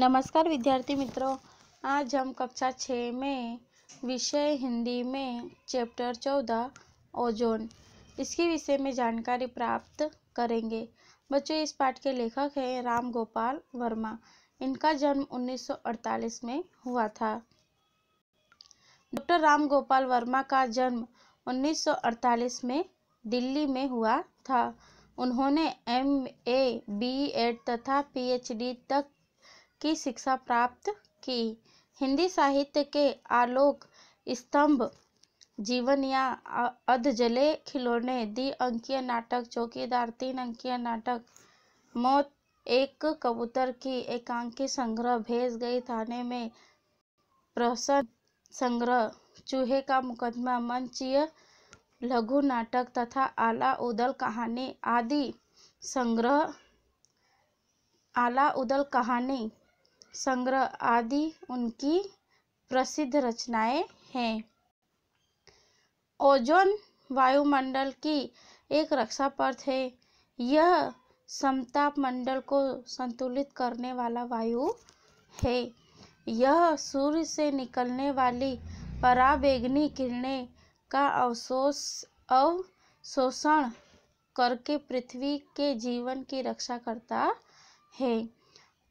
नमस्कार विद्यार्थी मित्रों आज हम कक्षा छः में विषय हिंदी में चैप्टर चौदह ओजोन इसके विषय में जानकारी प्राप्त करेंगे बच्चों इस पाठ के लेखक हैं राम गोपाल वर्मा इनका जन्म 1948 में हुआ था डॉक्टर राम गोपाल वर्मा का जन्म 1948 में दिल्ली में हुआ था उन्होंने एम ए बी एड तथा पीएचडी तक की शिक्षा प्राप्त की हिंदी साहित्य के आलोक स्तंभ जीवन या अधजले खिलौने द्वि अंकीय नाटक चौकीदार तीन अंकीय नाटक मौत एक कबूतर की एकांकी संग्रह भेज गई थाने में प्रसन्न संग्रह चूहे का मुकदमा मंचीय लघु नाटक तथा आला उदल कहानी आदि संग्रह आला उदल कहानी संग्रह आदि उनकी प्रसिद्ध रचनाएं हैं ओजोन वायुमंडल की एक रक्षा पर्थ है यह समताप मंडल को संतुलित करने वाला वायु है यह सूर्य से निकलने वाली पराबेगनी किरणें का अवशोष अवशोषण करके पृथ्वी के जीवन की रक्षा करता है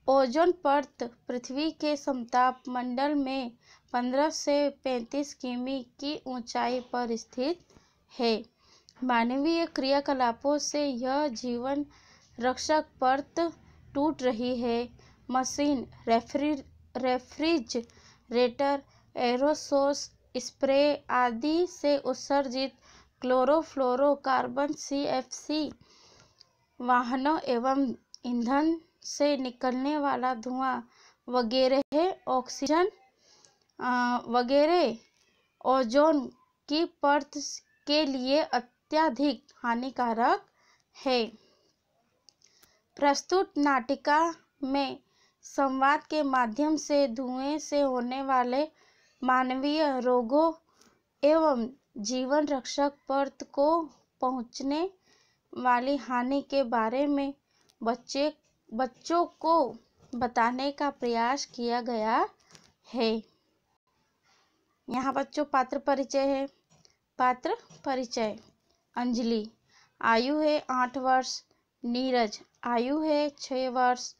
ओजोन परत पृथ्वी के समताप मंडल में 15 से 35 किमी की ऊंचाई पर स्थित है मानवीय क्रियाकलापों से यह जीवन रक्षक परत टूट रही है मशीन रेफ्रि रेफ्रिजरेटर एरोसोस स्प्रे आदि से उत्सर्जित क्लोरोफ्लोरोकार्बन सी वाहनों एवं ईंधन से निकलने वाला धुआं वगैरह ऑक्सीजन वगैरह ओजोन की परत के लिए अत्यधिक हानिकारक है प्रस्तुत नाटिका में संवाद के माध्यम से धुएं से होने वाले मानवीय रोगों एवं जीवन रक्षक पर्त को पहुंचने वाली हानि के बारे में बच्चे बच्चों को बताने का प्रयास किया गया है यहाँ बच्चों पात्र परिचय है पात्र परिचय अंजलि आयु है आठ वर्ष नीरज आयु है छः वर्ष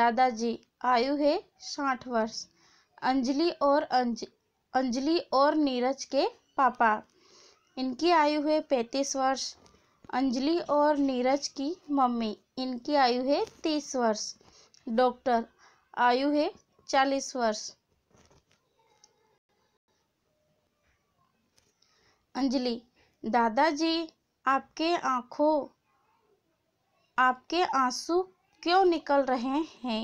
दादाजी आयु है साठ वर्ष अंजलि और अंज अंजलि और नीरज के पापा इनकी आयु है पैंतीस वर्ष अंजलि और नीरज की मम्मी इनकी आयु है तीस वर्ष डॉक्टर आयु है चालीस वर्ष अंजलि दादाजी आपके आंखों आपके आंसू क्यों निकल रहे हैं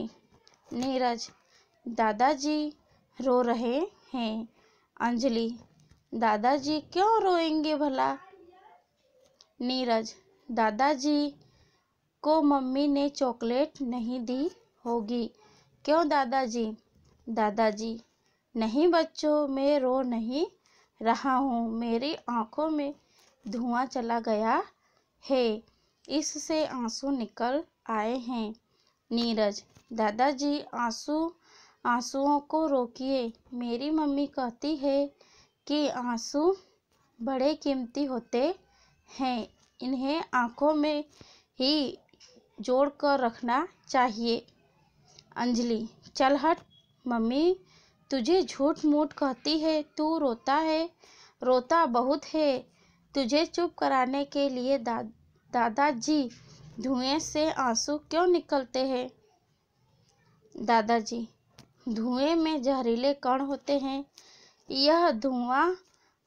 नीरज दादाजी रो रहे हैं अंजलि दादाजी क्यों रोएंगे भला नीरज दादाजी को मम्मी ने चॉकलेट नहीं दी होगी क्यों दादाजी दादाजी नहीं बच्चों मैं रो नहीं रहा हूँ मेरी आंखों में धुआं चला गया है इससे आंसू निकल आए हैं नीरज दादाजी आंसू आंसुओं को रोकिए मेरी मम्मी कहती है कि आंसू बड़े कीमती होते हैं इन्हें आँखों में ही जोड़ कर रखना चाहिए अंजलि चल हट मम्मी तुझे झूठ मूठ कहती है तू रोता है रोता बहुत है तुझे चुप कराने के लिए दा, दादाजी धुएं से आंसू क्यों निकलते हैं दादाजी धुएं में जहरीले कण होते हैं यह धुआं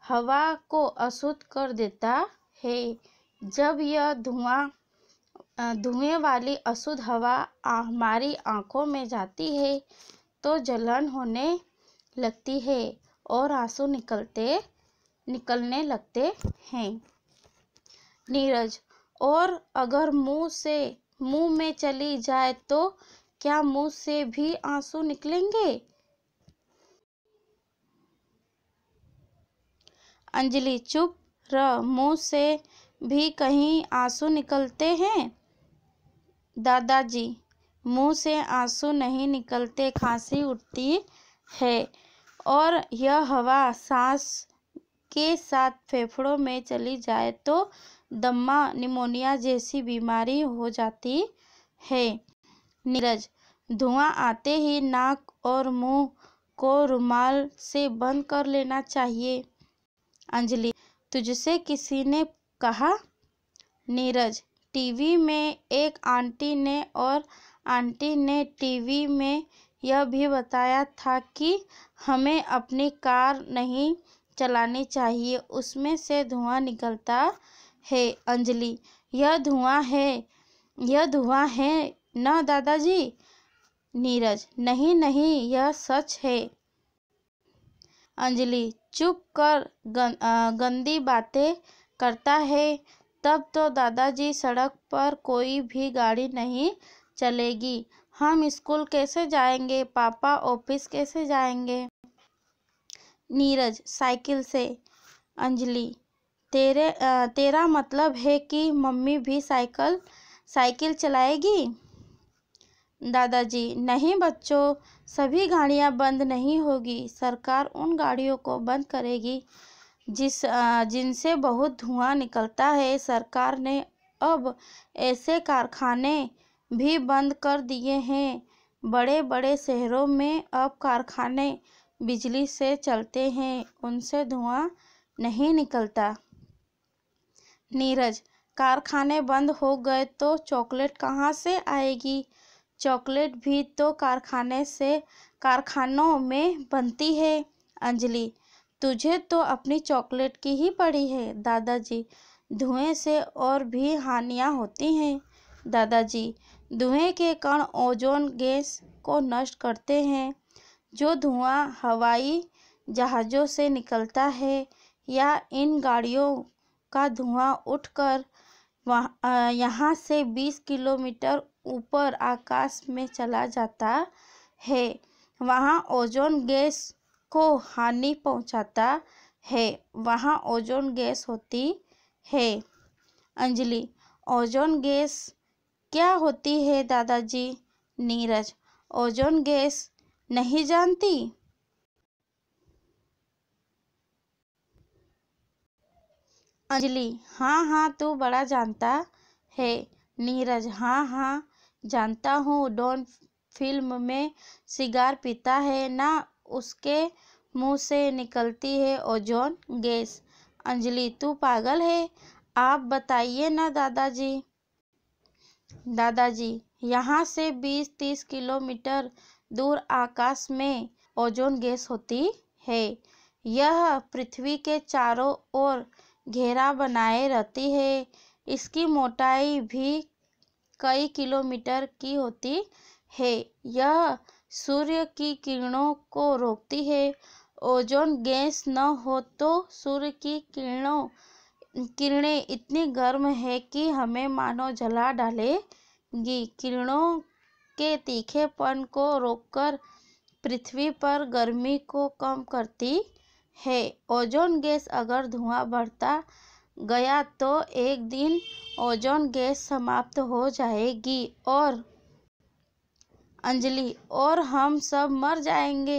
हवा को अशुद्ध कर देता है जब यह धुआं धुएं वाली अशुद्ध हवा हमारी आंखों में जाती है तो जलन होने लगती है और आंसू निकलते निकलने लगते हैं नीरज और अगर मुंह से मुंह में चली जाए तो क्या मुंह से भी आंसू निकलेंगे अंजलि चुप र मुँह से भी कहीं आंसू निकलते हैं दादाजी मुँह से आंसू नहीं निकलते खांसी उठती है और यह हवा सांस के साथ फेफड़ों में चली जाए तो दम्मा निमोनिया जैसी बीमारी हो जाती है नीरज धुआं आते ही नाक और मुंह को रुमाल से बंद कर लेना चाहिए अंजलि तुझसे किसी ने कहा नीरज टीवी में एक आंटी ने और आंटी ने टीवी में यह भी बताया था कि हमें अपनी कार नहीं चलानी चाहिए उसमें से धुआं निकलता है अंजलि यह धुआं है यह धुआं है न दादाजी नीरज नहीं नहीं यह सच है अंजलि चुप कर गं, आ, गंदी बातें करता है तब तो दादाजी सड़क पर कोई भी गाड़ी नहीं चलेगी हम स्कूल कैसे जाएंगे पापा ऑफिस कैसे जाएंगे नीरज साइकिल से अंजलि तेरे आ, तेरा मतलब है कि मम्मी भी साइकिल साइकिल चलाएगी दादाजी नहीं बच्चों सभी गाड़ियां बंद नहीं होगी सरकार उन गाड़ियों को बंद करेगी जिस जिनसे बहुत धुआं निकलता है सरकार ने अब ऐसे कारखाने भी बंद कर दिए हैं बड़े बड़े शहरों में अब कारखाने बिजली से चलते हैं उनसे धुआं नहीं निकलता नीरज कारखाने बंद हो गए तो चॉकलेट कहाँ से आएगी चॉकलेट भी तो कारखाने से कारखानों में बनती है अंजलि तुझे तो अपनी चॉकलेट की ही पड़ी है दादाजी धुएं से और भी हानियां होती हैं दादाजी धुएं के कण ओजोन गैस को नष्ट करते हैं जो धुआं हवाई जहाज़ों से निकलता है या इन गाड़ियों का धुआं उठकर वहाँ यहाँ से 20 किलोमीटर ऊपर आकाश में चला जाता है वहाँ ओजोन गैस को हानि पहुँचाता है वहाँ ओजोन गैस होती है अंजलि ओजोन गैस क्या होती है दादाजी नीरज ओजोन गैस नहीं जानती अंजलि हाँ हाँ तू बड़ा जानता है नीरज हाँ हाँ जानता हूँ डॉन फिल्म में सिगार पीता है ना उसके मुंह से निकलती है ओजोन गैस अंजलि तू पागल है आप बताइए ना दादाजी दादाजी यहाँ से बीस तीस किलोमीटर दूर आकाश में ओजोन गैस होती है यह पृथ्वी के चारों ओर घेरा बनाए रहती है इसकी मोटाई भी कई किलोमीटर की होती है यह सूर्य की किरणों को रोकती है ओजोन गैस न हो तो सूर्य की किरणों किरणें इतनी गर्म है कि हमें मानो जला डालेगी किरणों के तीखेपन को रोककर पृथ्वी पर गर्मी को कम करती है ओजोन गैस अगर धुआं बढ़ता गया तो एक दिन ओजोन गैस समाप्त हो जाएगी और अंजलि और हम सब मर जाएंगे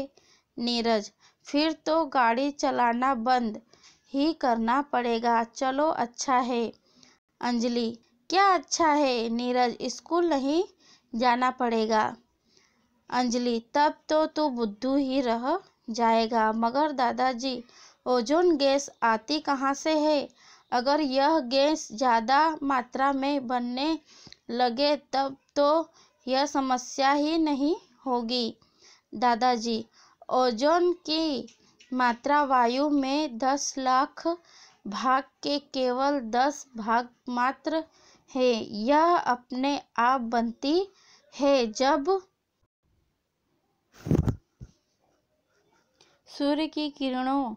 नीरज फिर तो गाड़ी चलाना बंद ही करना पड़ेगा चलो अच्छा है अंजलि क्या अच्छा है नीरज स्कूल नहीं जाना पड़ेगा अंजलि तब तो तू बुद्धू ही रह जाएगा मगर दादाजी ओजोन गैस आती कहाँ से है अगर यह गैस ज़्यादा मात्रा में बनने लगे तब तो यह समस्या ही नहीं होगी दादाजी ओजोन की मात्रा वायु में दस लाख भाग के केवल दस भाग मात्र है यह अपने आप बनती है जब सूर्य की किरणों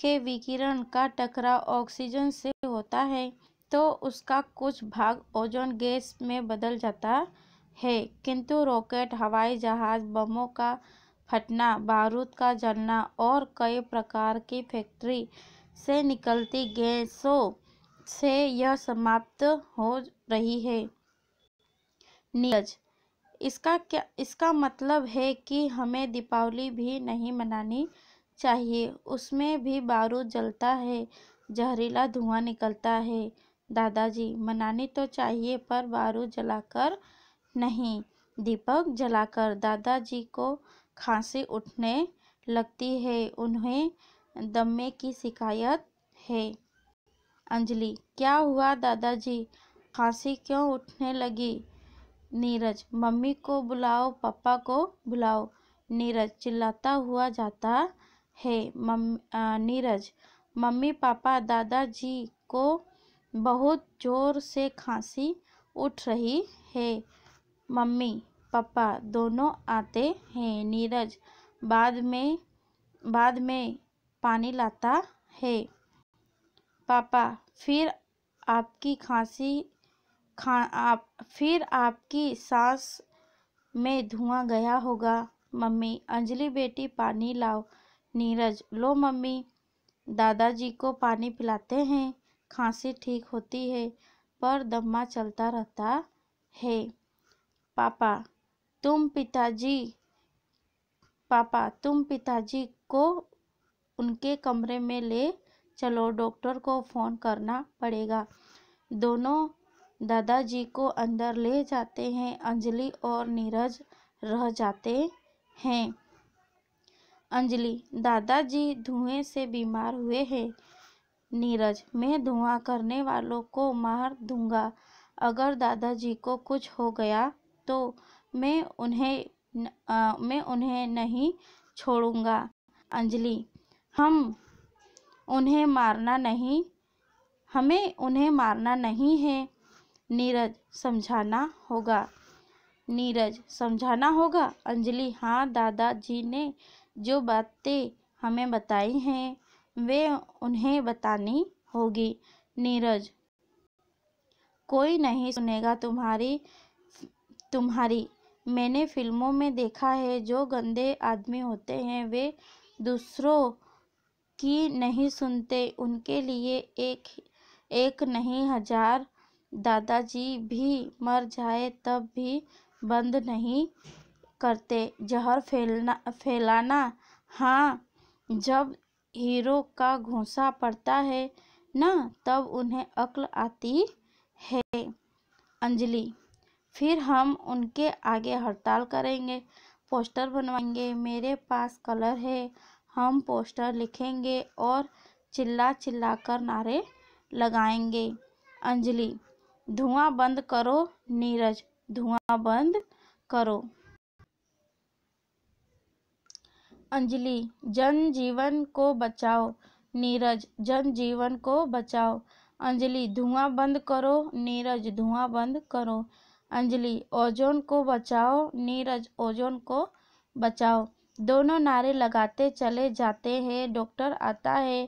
के विकिरण का टकराव ऑक्सीजन से होता है तो उसका कुछ भाग ओजोन गैस में बदल जाता है किंतु रॉकेट हवाई जहाज बमों का फटना बारूद का जलना और कई प्रकार की फैक्ट्री से निकलती गैसों से यह समाप्त हो रही है नीरज इसका क्या इसका मतलब है कि हमें दीपावली भी नहीं मनानी चाहिए उसमें भी बारूद जलता है जहरीला धुआं निकलता है दादाजी मनानी तो चाहिए पर बारूद जलाकर नहीं दीपक जलाकर दादाजी को खांसी उठने लगती है उन्हें दमे की शिकायत है अंजलि क्या हुआ दादाजी खांसी क्यों उठने लगी नीरज मम्मी को बुलाओ पापा को बुलाओ नीरज चिल्लाता हुआ जाता है मम नीरज मम्मी पापा दादाजी को बहुत ज़ोर से खांसी उठ रही है मम्मी पापा दोनों आते हैं नीरज बाद में बाद में पानी लाता है पापा फिर आपकी खांसी खा आप फिर आपकी सांस में धुआं गया होगा मम्मी अंजलि बेटी पानी लाओ नीरज लो मम्मी दादाजी को पानी पिलाते हैं खांसी ठीक होती है पर दम्मा चलता रहता है पापा तुम पिताजी पापा तुम पिताजी को उनके कमरे में ले चलो डॉक्टर को फ़ोन करना पड़ेगा दोनों दादाजी को अंदर ले जाते हैं अंजलि और नीरज रह जाते हैं अंजलि दादाजी धुएं से बीमार हुए हैं नीरज मैं धुआं करने वालों को मार दूंगा अगर दादाजी को कुछ हो गया तो मैं उन्हें न, आ, मैं उन्हें नहीं छोड़ूंगा अंजलि हम उन्हें मारना नहीं हमें उन्हें मारना नहीं है नीरज समझाना होगा नीरज समझाना होगा अंजलि हाँ दादाजी ने जो बातें हमें बताई हैं वे उन्हें बतानी होगी नीरज कोई नहीं सुनेगा तुम्हारी तुम्हारी मैंने फिल्मों में देखा है जो गंदे आदमी होते हैं वे दूसरों की नहीं सुनते उनके लिए एक एक नहीं हजार दादाजी भी मर जाए तब भी बंद नहीं करते जहर फैलना फैलाना हाँ जब हीरो का घूसा पड़ता है ना तब उन्हें अक्ल आती है अंजलि फिर हम उनके आगे हड़ताल करेंगे पोस्टर बनवाएंगे मेरे पास कलर है हम पोस्टर लिखेंगे और चिल्ला चिल्ला कर नारे लगाएंगे अंजलि धुआं बंद करो नीरज धुआं बंद करो अंजलि जन जीवन को बचाओ नीरज जन जीवन को बचाओ अंजलि धुआं बंद करो नीरज धुआं बंद करो अंजलि ओजोन को बचाओ नीरज ओजोन को बचाओ दोनों नारे लगाते चले जाते हैं डॉक्टर आता है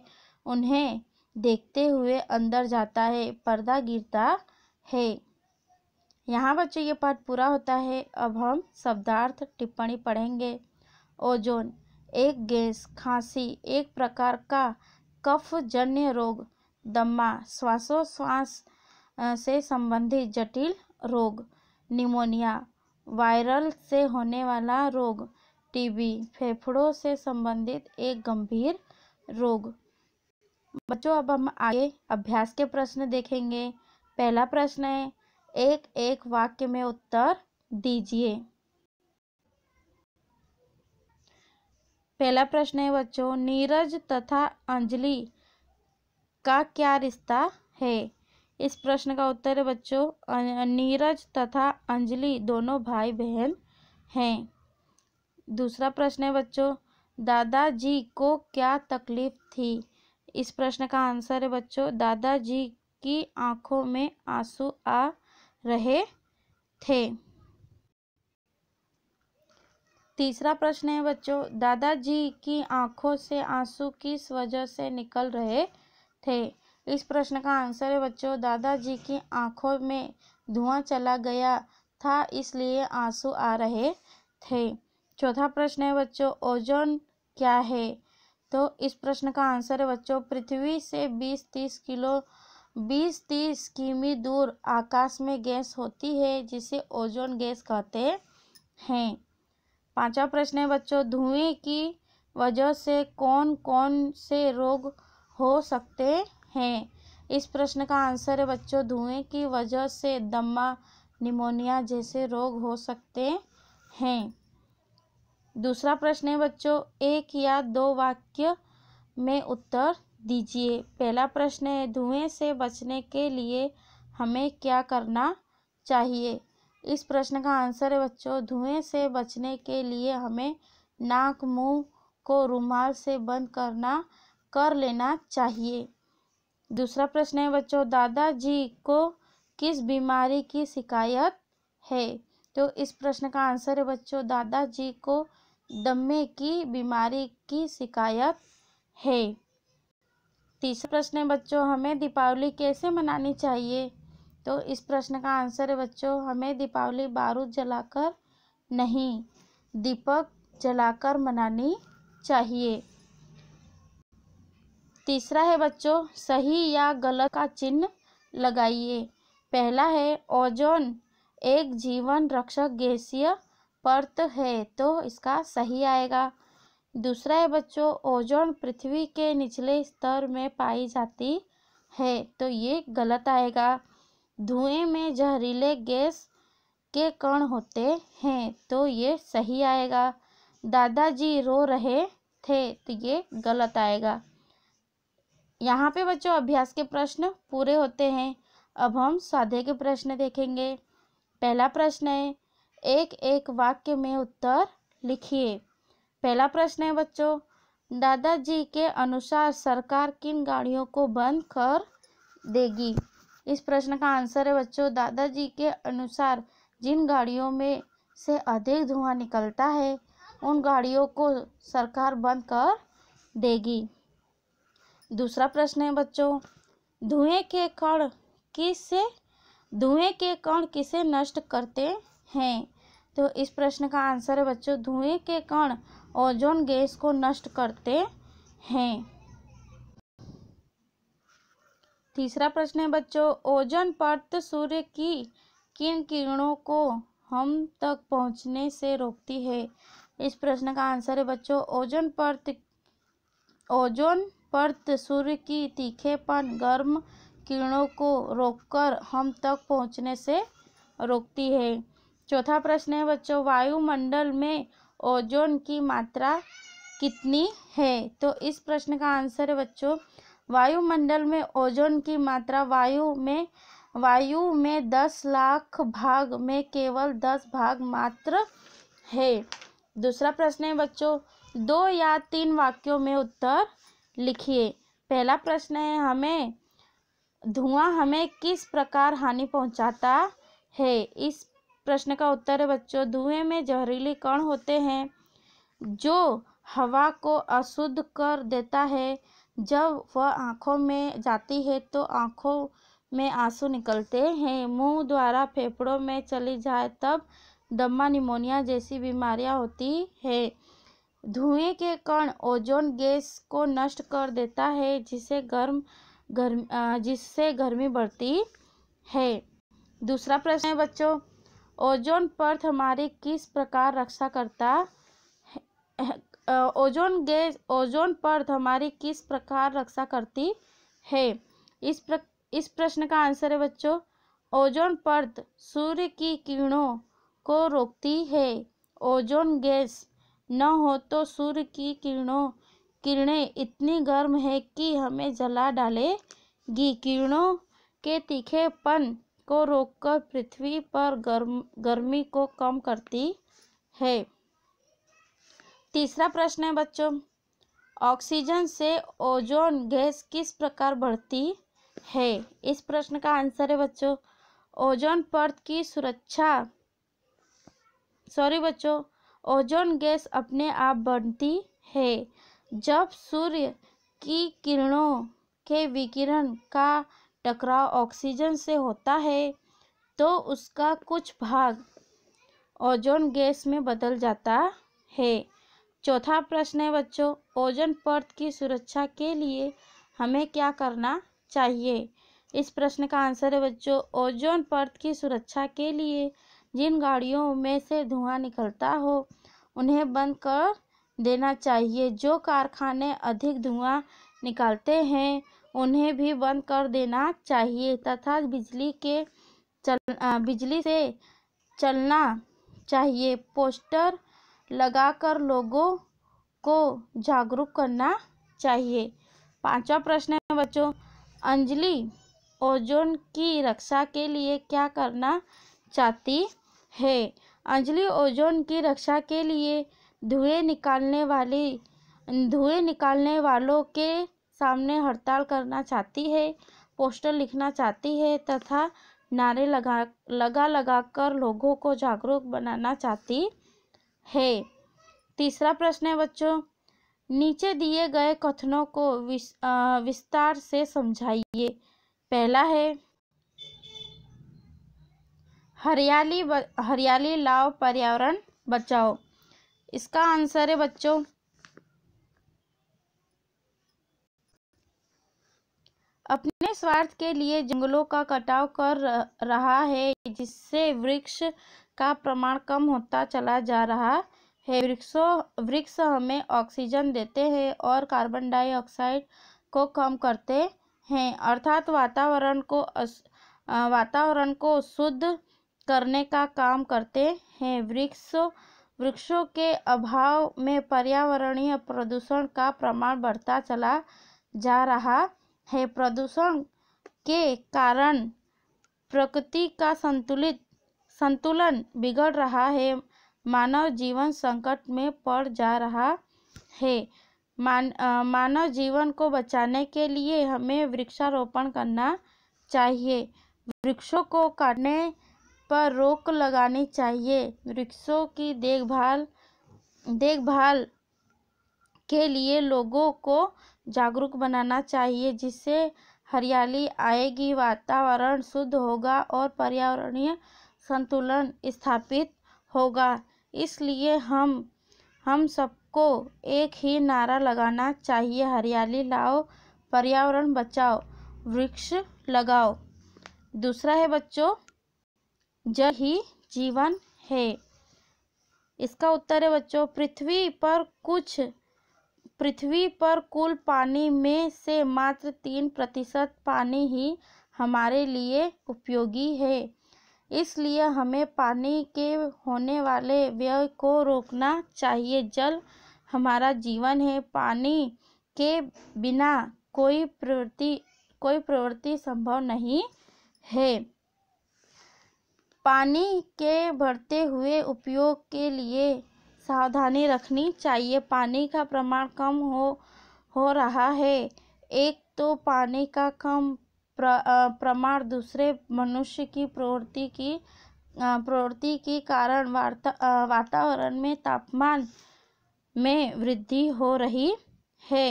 उन्हें देखते हुए अंदर जाता है पर्दा गिरता है यहाँ बच्चों ये पाठ पूरा होता है अब हम शब्दार्थ टिप्पणी पढ़ेंगे ओजोन एक गैस खांसी एक प्रकार का कफ जन्य रोग दमा श्वासोश्वास से संबंधित जटिल रोग निमोनिया वायरल से होने वाला रोग टीबी फेफड़ों से संबंधित एक गंभीर रोग बच्चों अब हम आगे अभ्यास के प्रश्न देखेंगे पहला प्रश्न है एक एक वाक्य में उत्तर दीजिए पहला प्रश्न है बच्चों नीरज तथा अंजलि का क्या रिश्ता है इस प्रश्न का उत्तर है बच्चों अं-, नीरज तथा अंजलि दोनों भाई बहन हैं दूसरा प्रश्न है बच्चों दादाजी को क्या तकलीफ थी इस प्रश्न का आंसर है बच्चों दादाजी की आंखों में आंसू आ रहे थे तीसरा प्रश्न है बच्चों दादाजी की आंखों से आंसू किस वजह से निकल रहे थे इस प्रश्न का आंसर है बच्चों दादाजी की आंखों में धुआं चला गया था इसलिए आंसू आ रहे थे चौथा प्रश्न है बच्चों ओजोन क्या है तो इस प्रश्न का आंसर है बच्चों पृथ्वी से बीस तीस किलो बीस तीस किमी दूर आकाश में गैस होती है जिसे ओजोन गैस कहते हैं पांचवा प्रश्न है बच्चों धुएं की वजह से कौन कौन से रोग हो सकते हैं इस प्रश्न का आंसर है बच्चों धुएं की वजह से दमा निमोनिया जैसे रोग हो सकते हैं दूसरा प्रश्न है बच्चों एक या दो वाक्य में उत्तर दीजिए पहला प्रश्न है धुएं से बचने के लिए हमें क्या करना चाहिए इस प्रश्न का आंसर है बच्चों धुएं से बचने के लिए हमें नाक मुंह को रुमाल से बंद करना कर लेना चाहिए दूसरा प्रश्न है बच्चों दादाजी को किस बीमारी की शिकायत है तो इस प्रश्न का आंसर है बच्चों दादाजी को दम्मे की बीमारी की शिकायत है तीसरा प्रश्न है बच्चों हमें दीपावली कैसे मनानी चाहिए तो इस प्रश्न का आंसर है बच्चों हमें दीपावली बारूद जलाकर नहीं दीपक जलाकर मनानी चाहिए तीसरा है बच्चों सही या गलत का चिन्ह लगाइए पहला है ओजोन एक जीवन रक्षक गैसीय परत है तो इसका सही आएगा दूसरा है बच्चों ओजोन पृथ्वी के निचले स्तर में पाई जाती है तो ये गलत आएगा धुएं में जहरीले गैस के कण होते हैं तो ये सही आएगा दादाजी रो रहे थे तो ये गलत आएगा यहाँ पे बच्चों अभ्यास के प्रश्न पूरे होते हैं अब हम साधे के प्रश्न देखेंगे पहला प्रश्न है एक एक वाक्य में उत्तर लिखिए पहला प्रश्न है बच्चों दादाजी के अनुसार सरकार किन गाड़ियों को बंद कर देगी इस प्रश्न का आंसर है बच्चों दादाजी के अनुसार जिन गाड़ियों में से अधिक धुआं निकलता है उन गाड़ियों को सरकार बंद कर देगी दूसरा प्रश्न है बच्चों धुएं के कण किससे धुएं के कण किसे नष्ट करते हैं तो इस प्रश्न का आंसर है बच्चों धुएं के कण ओजोन गैस को नष्ट करते हैं तीसरा प्रश्न है बच्चों ओजन परत सूर्य की किन किरणों को हम तक पहुंचने से रोकती है इस प्रश्न का आंसर है बच्चों ओजन परत ओजोन परत सूर्य की तीखेपन गर्म किरणों को रोककर हम तक पहुंचने से रोकती है चौथा प्रश्न है बच्चों वायुमंडल में ओजोन की मात्रा कितनी है तो इस प्रश्न का आंसर है बच्चों वायुमंडल में ओजोन की मात्रा वायु में वायु में दस लाख भाग में केवल दस भाग मात्र है दूसरा प्रश्न है बच्चों दो या तीन वाक्यों में उत्तर लिखिए पहला प्रश्न है हमें धुआं हमें किस प्रकार हानि पहुंचाता है इस प्रश्न का उत्तर है बच्चों धुएं में जहरीले कण होते हैं जो हवा को अशुद्ध कर देता है जब वह आँखों में जाती है तो आँखों में आंसू निकलते हैं मुंह द्वारा फेफड़ों में चली जाए तब दमा निमोनिया जैसी बीमारियां होती है धुएं के कण ओजोन गैस को नष्ट कर देता है जिससे गर्म गर्म जिससे गर्मी बढ़ती है दूसरा प्रश्न है बच्चों ओजोन पर्थ हमारे किस प्रकार रक्षा करता है ओजोन गैस ओजोन परत हमारी किस प्रकार रक्षा करती है इस प्र इस प्रश्न का आंसर है बच्चों ओजोन परत सूर्य की किरणों को रोकती है ओजोन गैस न हो तो सूर्य की किरणों किरणें इतनी गर्म है कि हमें जला डालेगी किरणों के तीखेपन को रोककर पृथ्वी पर गर्म गर्मी को कम करती है तीसरा प्रश्न है बच्चों ऑक्सीजन से ओजोन गैस किस प्रकार बढ़ती है इस प्रश्न का आंसर है बच्चों ओजोन पर्थ की सुरक्षा सॉरी बच्चों ओजोन गैस अपने आप बढ़ती है जब सूर्य की किरणों के विकिरण का टकराव ऑक्सीजन से होता है तो उसका कुछ भाग ओजोन गैस में बदल जाता है चौथा प्रश्न है बच्चों ओजन पर्त की सुरक्षा के लिए हमें क्या करना चाहिए इस प्रश्न का आंसर है बच्चों ओजोन पर्त की सुरक्षा के लिए जिन गाड़ियों में से धुआं निकलता हो उन्हें बंद कर देना चाहिए जो कारखाने अधिक धुआं निकालते हैं उन्हें भी बंद कर देना चाहिए तथा बिजली के चल बिजली से चलना चाहिए पोस्टर लगाकर लोगों को जागरूक करना चाहिए पांचवा प्रश्न है बच्चों अंजलि ओजोन की रक्षा के लिए क्या करना चाहती है अंजलि ओजोन की रक्षा के लिए धुएं निकालने वाली धुएं निकालने वालों के सामने हड़ताल करना चाहती है पोस्टर लिखना चाहती है तथा नारे लगा लगा लगा कर लोगों को जागरूक बनाना चाहती है तीसरा प्रश्न है बच्चों नीचे दिए गए कथनों को विस, आ, विस्तार से समझाइए पहला है हरियाली हरियाली लाओ पर्यावरण बचाओ इसका आंसर है बच्चों अपने स्वार्थ के लिए जंगलों का कटाव कर रहा है जिससे वृक्ष का प्रमाण कम होता चला जा रहा है वृक्षों वृक्ष हमें ऑक्सीजन देते हैं और कार्बन डाइऑक्साइड को कम करते हैं अर्थात वातावरण को वातावरण को शुद्ध करने का काम करते हैं वृक्ष वृक्षों के अभाव में पर्यावरणीय प्रदूषण का प्रमाण बढ़ता चला जा रहा है प्रदूषण के कारण प्रकृति का संतुलित संतुलन बिगड़ रहा है मानव जीवन संकट में पड़ जा रहा है मान मानव जीवन को बचाने के लिए हमें वृक्षारोपण करना चाहिए वृक्षों को काटने पर रोक लगानी चाहिए वृक्षों की देखभाल देखभाल के लिए लोगों को जागरूक बनाना चाहिए जिससे हरियाली आएगी वातावरण शुद्ध होगा और पर्यावरणीय संतुलन स्थापित होगा इसलिए हम हम सबको एक ही नारा लगाना चाहिए हरियाली लाओ पर्यावरण बचाओ वृक्ष लगाओ दूसरा है बच्चों जल ही जीवन है इसका उत्तर है बच्चों पृथ्वी पर कुछ पृथ्वी पर कुल पानी में से मात्र तीन प्रतिशत पानी ही हमारे लिए उपयोगी है इसलिए हमें पानी के होने वाले व्यय को रोकना चाहिए जल हमारा जीवन है पानी के बिना कोई प्रवृत्ति कोई प्रवृत्ति संभव नहीं है पानी के बढ़ते हुए उपयोग के लिए सावधानी रखनी चाहिए पानी का प्रमाण कम हो हो रहा है एक तो पानी का कम प्रमाण दूसरे मनुष्य की प्रवृत्ति की प्रवृत्ति के कारण वातावरण में तापमान में वृद्धि हो रही है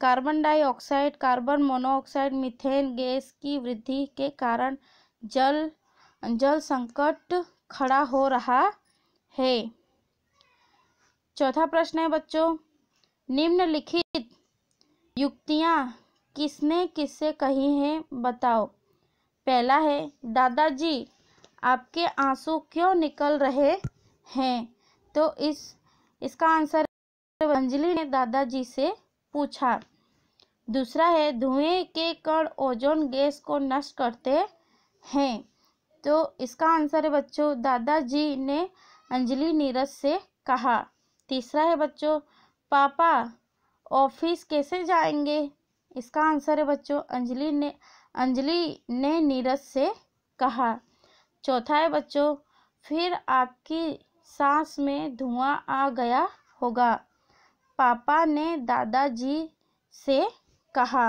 carbon dioxide carbon monoxide methane gas की वृद्धि के कारण जल जल संकट खड़ा हो रहा है चौथा प्रश्न है बच्चों निम्नलिखित युक्तियाँ किसने किससे कही है बताओ पहला है दादाजी आपके आंसू क्यों निकल रहे हैं तो इस इसका आंसर अंजलि ने दादाजी से पूछा दूसरा है धुएं के कण ओजोन गैस को नष्ट करते हैं तो इसका आंसर है बच्चों दादाजी ने अंजलि नीरज से कहा तीसरा है बच्चों पापा ऑफिस कैसे जाएंगे इसका आंसर है बच्चों अंजलि ने अंजलि ने नीरज से कहा चौथा है बच्चों फिर आपकी सांस में धुआं आ गया होगा पापा ने दादाजी से कहा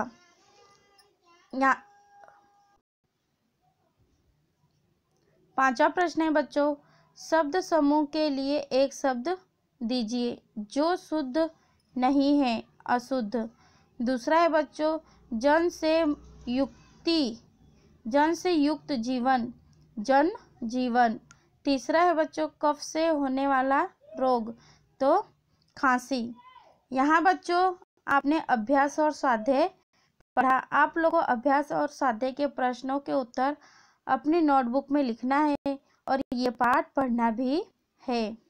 या पांचवा प्रश्न है बच्चों शब्द समूह के लिए एक शब्द दीजिए जो शुद्ध नहीं है अशुद्ध दूसरा है बच्चों जन से युक्ति जन से युक्त जीवन जन जीवन तीसरा है बच्चों कफ से होने वाला रोग तो खांसी यहाँ बच्चों आपने अभ्यास और स्वाध्याय पढ़ा आप लोगों को अभ्यास और स्वाध्याय के प्रश्नों के उत्तर अपनी नोटबुक में लिखना है और ये पाठ पढ़ना भी है